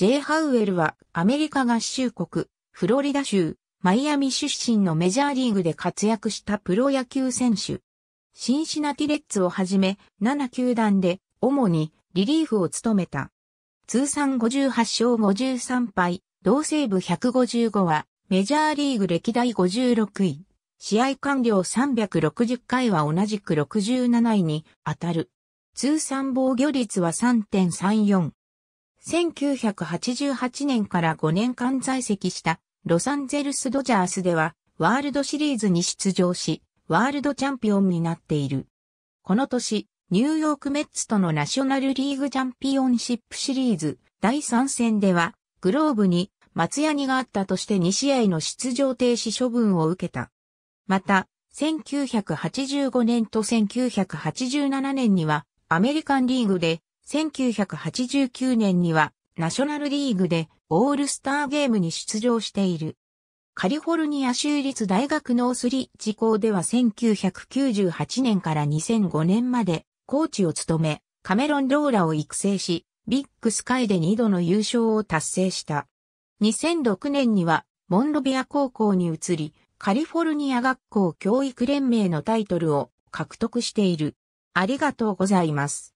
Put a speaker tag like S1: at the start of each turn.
S1: ジェイ・ハ
S2: ウエルはアメリカ合衆国、フロリダ州、マイアミ出身のメジャーリーグで活躍したプロ野球選手。シンシナティレッツをはじめ7球団で主にリリーフを務めた。通算58勝53敗、同西部155はメジャーリーグ歴代56位。試合完了360回は同じく67位に当たる。通算防御率は3.34。1988年から5年間在籍したロサンゼルスドジャースではワールドシリーズに出場し、ワールドチャンピオンになっている。この年、ニューヨークメッツとのナショナルリーグチャンピオンシップシリーズ第3戦では、グローブに松谷があったとして2試合の出場停止処分を受けた。また、1985年と1987年にはアメリカンリーグで1989年にはナショナルリーグでオールスターゲームに出場している。カリフォルニア州立大学ノースリッジ校では1998年から2005年までコーチを務め、カメロン・ローラを育成し、ビッグスカイで2度の優勝を達成した。2006年にはモンロビア高校に移り、カリフォルニア学校教育連盟のタイトルを獲得している。ありがとうご
S1: ざいます。